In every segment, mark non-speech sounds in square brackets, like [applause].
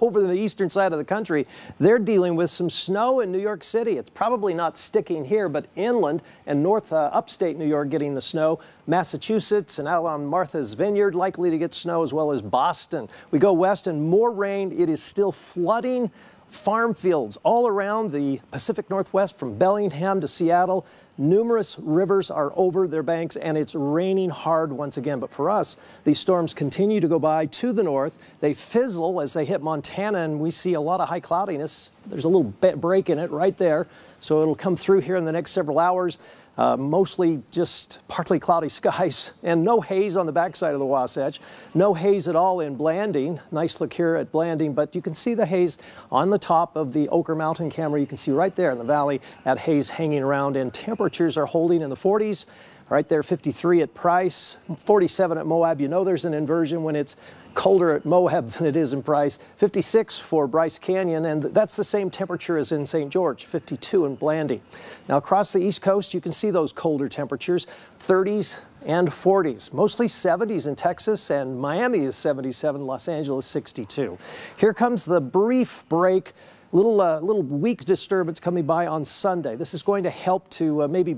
over the eastern side of the country, they're dealing with some snow in New York City. It's probably not sticking here, but inland and north uh, upstate New York getting the snow. Massachusetts and out on Martha's Vineyard likely to get snow as well as Boston. We go west and more rain. It is still flooding farm fields all around the Pacific Northwest from Bellingham to Seattle. Numerous rivers are over their banks and it's raining hard once again. But for us, these storms continue to go by to the north. They fizzle as they hit Montana and we see a lot of high cloudiness. There's a little break in it right there. So it'll come through here in the next several hours. Uh, mostly just partly cloudy [laughs] skies and no haze on the backside of the Wasatch. No haze at all in Blanding. Nice look here at Blanding, but you can see the haze on the top of the Ochre Mountain camera. You can see right there in the valley that haze hanging around and temperature temperatures are holding in the 40s. Right there, 53 at Price, 47 at Moab. You know there's an inversion when it's colder at Moab than it is in Price. 56 for Bryce Canyon, and that's the same temperature as in St. George, 52 in Blanding. Now across the East Coast, you can see those colder temperatures, 30s and 40s, mostly 70s in Texas, and Miami is 77, Los Angeles 62. Here comes the brief break little uh, little weak disturbance coming by on Sunday. This is going to help to uh, maybe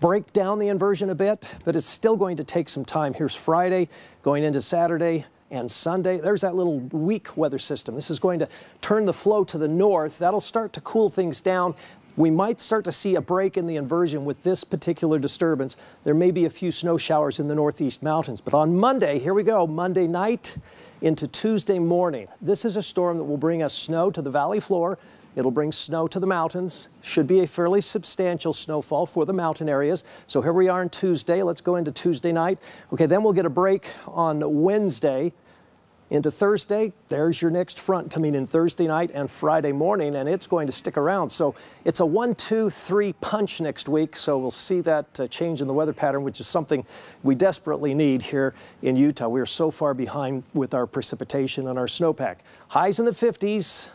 break down the inversion a bit, but it's still going to take some time. Here's Friday, going into Saturday and Sunday. There's that little weak weather system. This is going to turn the flow to the north. That'll start to cool things down, we might start to see a break in the inversion with this particular disturbance. There may be a few snow showers in the northeast mountains, but on Monday, here we go, Monday night into Tuesday morning. This is a storm that will bring us snow to the valley floor. It'll bring snow to the mountains. Should be a fairly substantial snowfall for the mountain areas. So here we are on Tuesday. Let's go into Tuesday night. Okay, then we'll get a break on Wednesday into Thursday. There's your next front coming in Thursday night and Friday morning, and it's going to stick around. So it's a one, two, three punch next week. So we'll see that uh, change in the weather pattern, which is something we desperately need here in Utah. We are so far behind with our precipitation and our snowpack. Highs in the 50s,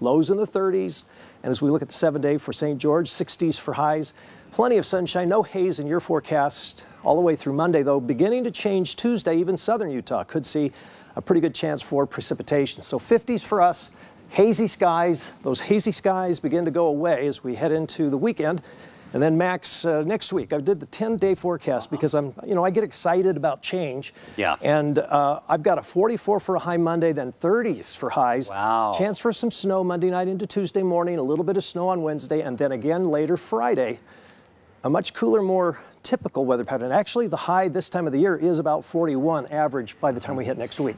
lows in the 30s. And as we look at the seven day for St. George, 60s for highs. Plenty of sunshine, no haze in your forecast all the way through Monday, though beginning to change Tuesday. Even southern Utah could see a pretty good chance for precipitation. So 50s for us, hazy skies. Those hazy skies begin to go away as we head into the weekend. And then Max, uh, next week I did the 10-day forecast because I'm, you know, I get excited about change. Yeah. And uh, I've got a 44 for a high Monday, then 30s for highs. Wow. Chance for some snow Monday night into Tuesday morning, a little bit of snow on Wednesday, and then again later Friday. A much cooler, more typical weather pattern. Actually, the high this time of the year is about 41 average by the time we hit next week.